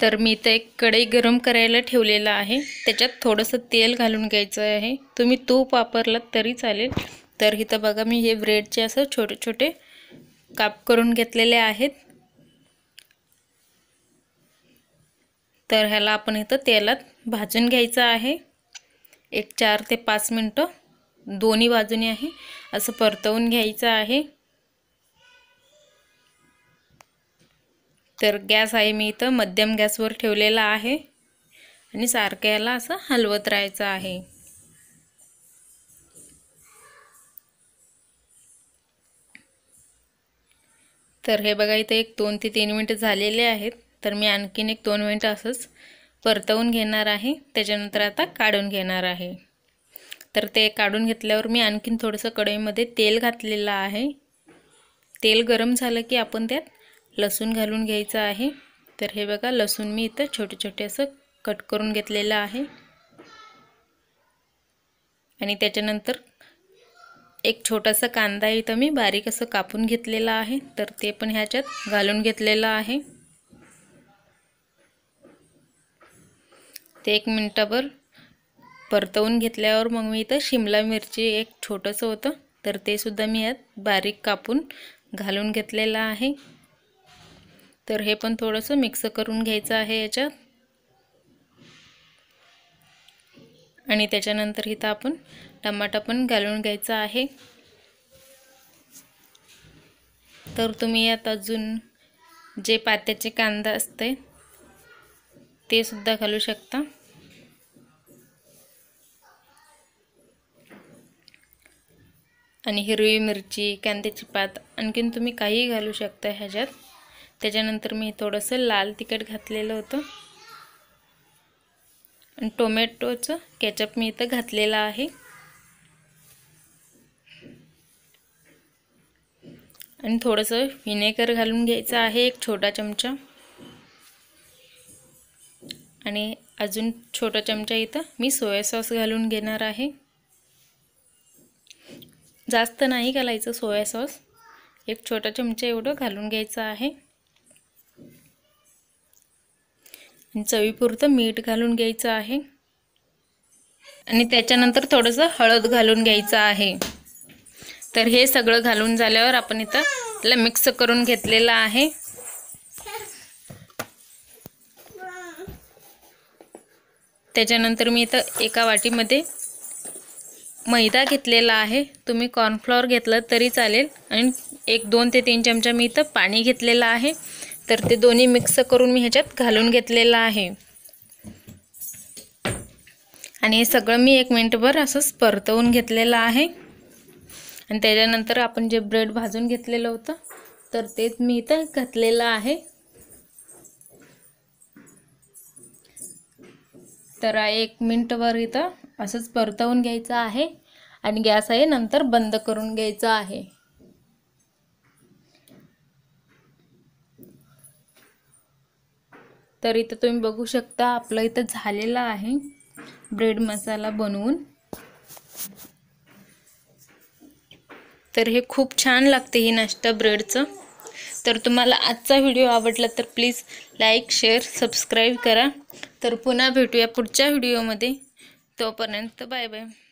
तर मी इथं एक कढई गरम करायला ठेवलेलं आहे त्याच्यात थोडंसं तेल घालून घ्यायचं आहे तुम्ही तूप वापरलात तरी चालेल तर इथं बघा मी हे ब्रेडचे असं छोटे छोटे काप करून घेतलेले आहेत तर ह्याला आपण इथं तेलात भाजून घ्यायचं आहे एक चार ते पाच मिनटं दोन्ही बाजूनी आहे असं परतवून घ्यायचं आहे तर गॅस आहे मी इथं मध्यम गॅसवर ठेवलेला आहे आणि सारखं याला असं हलवत राहायचं आहे तर हे बघा इथं एक दोन ते तीन मिनटं झालेले आहेत तर मी आणखीन एक दोन मिनटं असंच परतवून घेणार आहे त्याच्यानंतर आता काढून घेणार आहे तर ते काढून घेतल्यावर मी आणखीन थोडंसं कढईमध्ये तेल घातलेलं आहे तेल गरम झालं की आपण त्यात लसूण घालून घ्यायचं आहे तर हे बघा लसूण मी इथं छोटे छोटे असं कट करून घेतलेलं आहे आणि त्याच्यानंतर एक छोटासा कांदा इथं मी बारीक असं कापून घेतलेला आहे तर ते पण ह्याच्यात घालून घेतलेलं आहे ते एक मिनटाभर परतवून घेतल्यावर मग मी इथं शिमला मिरची एक छोटंसं होतं तर ते सुद्धा मी यात बारीक कापून घालून घेतलेलं आहे तर हे पण थोडंसं मिक्स करून घ्यायचं आहे याच्यात आणि त्याच्यानंतर इथं आपण टमाटा पण घालून घ्यायचा आहे तर तुम्ही यात अजून जे पात्याचे कांदा असते ते सुद्धा घालू शकता आणि हिरवी मिरची कांद्याची पात आणखीन तुम्ही काहीही घालू शकता ह्याच्यात त्याच्यानंतर मी थोडंसं लाल तिखट घातलेलं होतं आणि टोमॅटोचं कॅचअप मी इथं घातलेलं आहे आणि थोडंसं विनेगर घालून घ्यायचं आहे एक छोटा चमचा आणि अजून छोटा चमचा इथं मी सोया सॉस घालून घेणार आहे जास्त नाही घालायचं सोया सॉस एक छोटा चमचा एवढं घालून घ्यायचं आहे चवीपुरतं मीठ घालून घ्यायचं आहे आणि त्याच्यानंतर थोडंसं हळद घालून घ्यायचं आहे तर हे सगळं घालून झाल्यावर आपण इथं त्याला मिक्स करून घेतलेलं आहे त्याच्यानंतर मी इथं एका वाटीमध्ये मैदा घेतलेला आहे तुम्ही कॉर्नफ्लॉवर घेतलं तरी चालेल आणि एक दोन ते तीन चमचा मी इथं पाणी घेतलेलं आहे तर ते दोन्ही मिक्स करून मी ह्याच्यात घालून घेतलेलं आहे आणि हे सगळं मी एक मिनटभर असंच परतवून घेतलेलं आहे आणि त्याच्यानंतर आपण जे ब्रेड भाजून घेतलेलं होतं तर तेच मी इथं घातलेलं आहे तर एक मिनटभर इथं असंच परतवून घ्यायचं आहे आणि गॅस आहे नंतर बंद करून घ्यायचं आहे तर इथं तुम्ही बघू शकता आपलं इथं झालेलं आहे ब्रेड मसाला बनवून तर हे खूप छान लागते ही नाश्ता ब्रेडचं तर तुम्हाला आजचा व्हिडिओ आवडला तर प्लीज लाईक शेअर सबस्क्राईब करा तर पुन्हा भेटूया पुढच्या व्हिडिओमध्ये तोपर्यंत बाय बाय